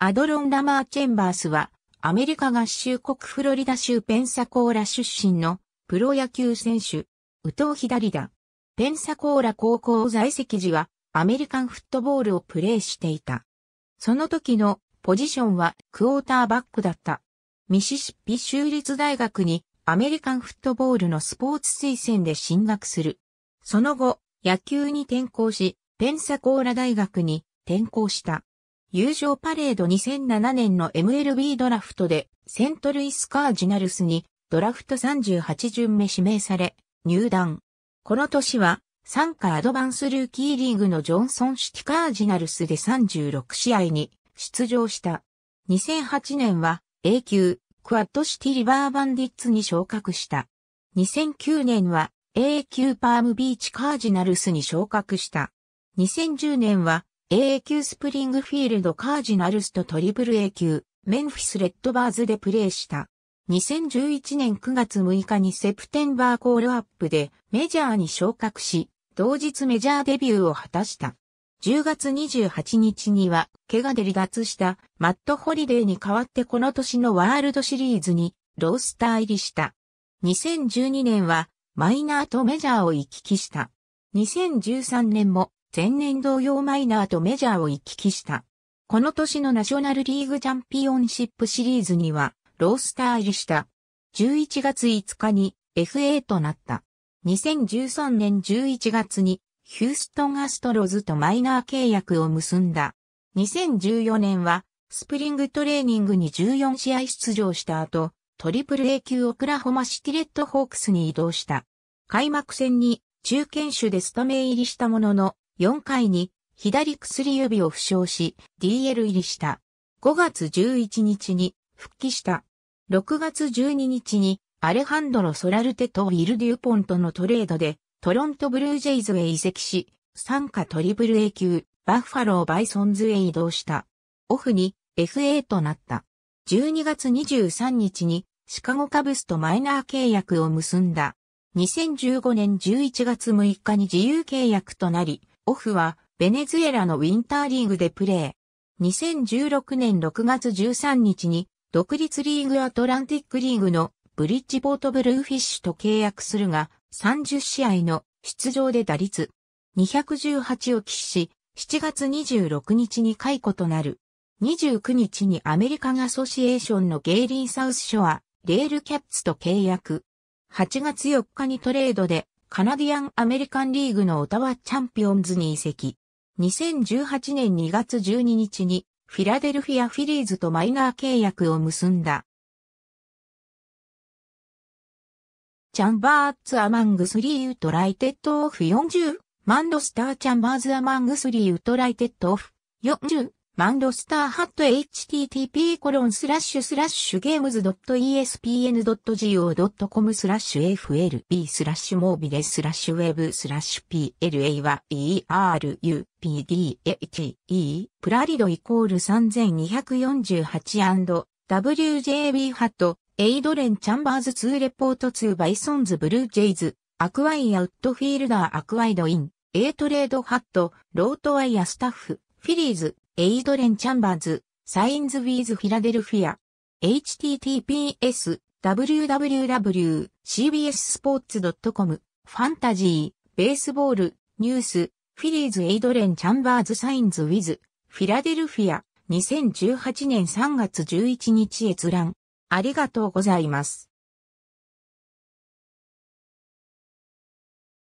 アドロン・ラマー・チェンバースは、アメリカ合衆国フロリダ州ペンサコーラ出身のプロ野球選手、宇藤左だ。ペンサコーラ高校在籍時はアメリカンフットボールをプレーしていた。その時のポジションはクォーターバックだった。ミシシッピ州立大学にアメリカンフットボールのスポーツ推薦で進学する。その後、野球に転校し、ペンサコーラ大学に転校した。友情パレード2007年の MLB ドラフトでセントルイスカージナルスにドラフト38巡目指名され入団。この年は参加アドバンスルーキーリーグのジョンソンシティカージナルスで36試合に出場した。2008年は A 級クワッドシティリバーバンディッツに昇格した。2009年は A 級パームビーチカージナルスに昇格した。2010年は AA 級スプリングフィールドカージナルスとトリプル A 級、メンフィスレッドバーズでプレーした。2011年9月6日にセプテンバーコールアップでメジャーに昇格し、同日メジャーデビューを果たした。10月28日には、怪我で離脱したマット・ホリデーに代わってこの年のワールドシリーズにロースター入りした。2012年はマイナーとメジャーを行き来した。2013年も前年同様マイナーとメジャーを行き来した。この年のナショナルリーグチャンピオンシップシリーズには、ロースター入りした。11月5日に FA となった。2013年11月にヒューストンアストロズとマイナー契約を結んだ。2014年はスプリングトレーニングに14試合出場した後、トリプル A 級オクラホマシティレッドホークスに移動した。開幕戦に中堅手でスタメン入りしたものの、4回に左薬指を負傷し DL 入りした。5月11日に復帰した。6月12日にアレハンドロ・ソラルテとウィル・デューポンとのトレードでトロント・ブルージェイズへ移籍し、参加トリプル A 級バッファロー・バイソンズへ移動した。オフに FA となった。12月23日にシカゴカブスとマイナー契約を結んだ。2015年11月6日に自由契約となり、オフは、ベネズエラのウィンターリーグでプレー。2016年6月13日に、独立リーグアトランティックリーグのブリッジポートブルーフィッシュと契約するが、30試合の出場で打率218を喫し、7月26日に解雇となる。29日にアメリカンアソシエーションのゲイリー・サウスショア、レールキャッツと契約。8月4日にトレードでカナディアン・アメリカンリーグのオタワ・チャンピオンズに移籍。2018年2月12日にフィラデルフィア・フィリーズとマイナー契約を結んだ。チャンバーツ・アマングス・リー・ウト・ライテッド・オフ40。マンドスター・チャンバーズ・アマングス・リー・ウト・ライテッド・オフ40。マンロスターハット http コロンスラッシュスラッシュゲームズ .espn.go.com スラッシュ flb スラッシュモービレスラッシュウェブスラッシュ pla は e r u p d h e プラリドイコール 3248&wjb ハットエイドレンチャンバーズ2レポート2バイソンズブルージェイズアクワイアウッドフィールダーアクワイドインエイトレードハットロートワイアスタッフフィリーズエイドレン・チャンバーズ、サインズ・ウィーズ・フィラデルフィア。https www.cbssports.com ファンタジー、ベースボール、ニュース、フィリーズ・エイドレン・チャンバーズ・サインズ・ウィズ、フィラデルフィア、2018年3月11日閲覧。ありがとうございます。